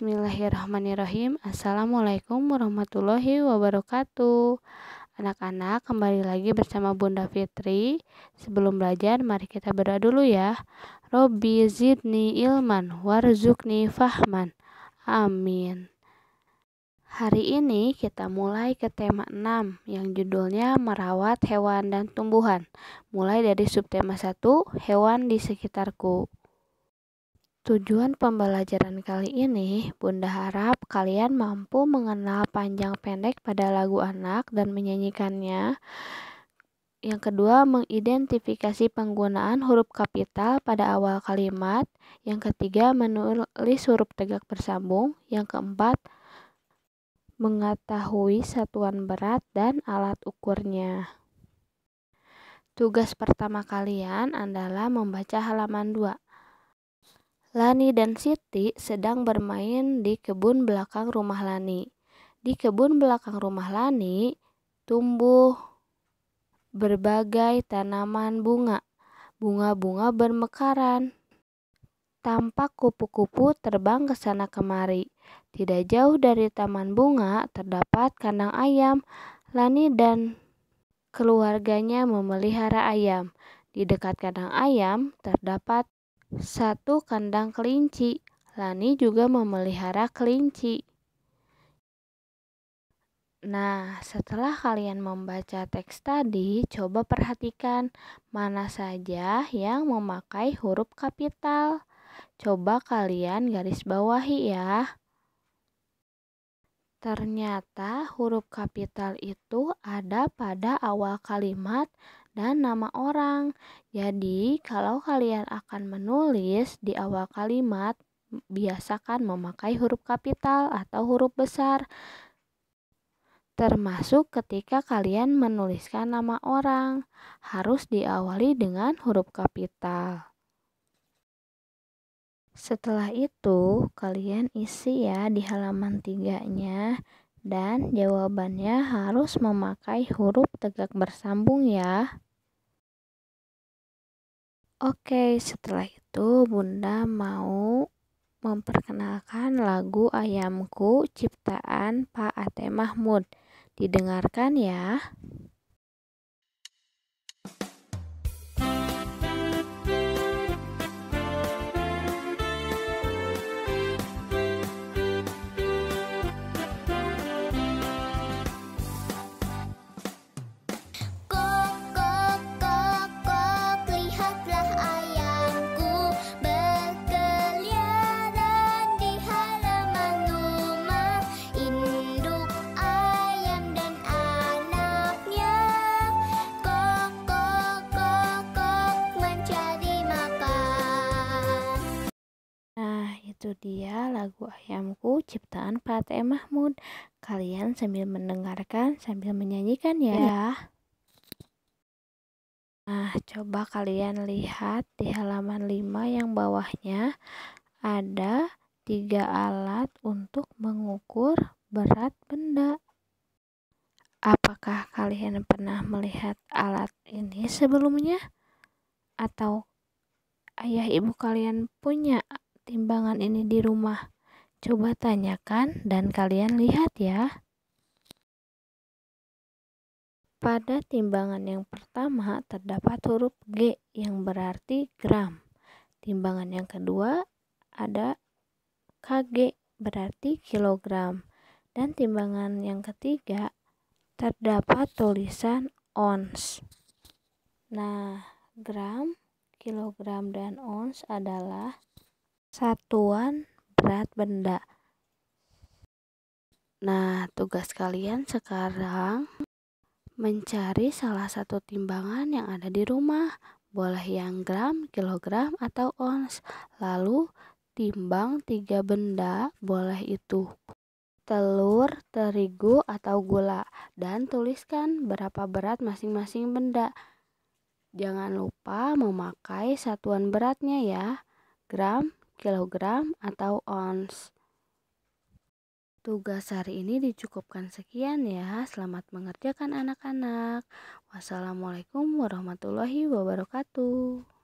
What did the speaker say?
Bismillahirrahmanirrahim. Assalamualaikum warahmatullahi wabarakatuh. Anak-anak, kembali lagi bersama Bunda Fitri. Sebelum belajar, mari kita berdoa dulu ya. Robi zidni ilman warzukni fahman. Amin. Hari ini kita mulai ke tema 6 yang judulnya merawat hewan dan tumbuhan. Mulai dari subtema 1, hewan di sekitarku. Tujuan pembelajaran kali ini, Bunda harap kalian mampu mengenal panjang pendek pada lagu anak dan menyanyikannya. Yang kedua, mengidentifikasi penggunaan huruf kapital pada awal kalimat. Yang ketiga, menulis huruf tegak bersambung. Yang keempat, mengetahui satuan berat dan alat ukurnya. Tugas pertama kalian adalah membaca halaman 2. Lani dan Siti sedang bermain di kebun belakang rumah Lani. Di kebun belakang rumah Lani tumbuh berbagai tanaman bunga. Bunga-bunga bermekaran. Tampak kupu-kupu terbang ke sana kemari. Tidak jauh dari taman bunga terdapat kandang ayam. Lani dan keluarganya memelihara ayam. Di dekat kandang ayam terdapat satu kandang kelinci. Lani juga memelihara kelinci. Nah, setelah kalian membaca teks tadi, coba perhatikan mana saja yang memakai huruf kapital. Coba kalian garis bawahi ya. Ternyata huruf kapital itu ada pada awal kalimat dan nama orang. Jadi, kalau kalian akan menulis di awal kalimat, biasakan memakai huruf kapital atau huruf besar, termasuk ketika kalian menuliskan nama orang, harus diawali dengan huruf kapital. Setelah itu, kalian isi ya di halaman tiganya dan jawabannya harus memakai huruf tegak bersambung ya. Oke, setelah itu Bunda mau memperkenalkan lagu Ayamku ciptaan Pak Ate Mahmud. Didengarkan ya. dia lagu Ayamku ciptaan Pak Mahmud. Kalian sambil mendengarkan sambil menyanyikan ya. ya. Nah, coba kalian lihat di halaman 5 yang bawahnya ada tiga alat untuk mengukur berat benda. Apakah kalian pernah melihat alat ini sebelumnya? Atau ayah ibu kalian punya timbangan ini di rumah? Coba tanyakan dan kalian lihat ya. Pada timbangan yang pertama terdapat huruf G yang berarti gram. Timbangan yang kedua ada KG berarti kilogram. Dan timbangan yang ketiga terdapat tulisan ons. Nah, gram, kilogram, dan ons adalah satuan berat benda. Nah, tugas kalian sekarang mencari salah satu timbangan yang ada di rumah, boleh yang gram, kilogram, atau ons. Lalu timbang tiga benda, boleh itu telur, terigu, atau gula, dan tuliskan berapa berat masing-masing benda. Jangan lupa memakai satuan beratnya ya, gram, kilogram atau ons. Tugas hari ini dicukupkan sekian ya. Selamat mengerjakan anak-anak. Wassalamualaikum warahmatullahi wabarakatuh.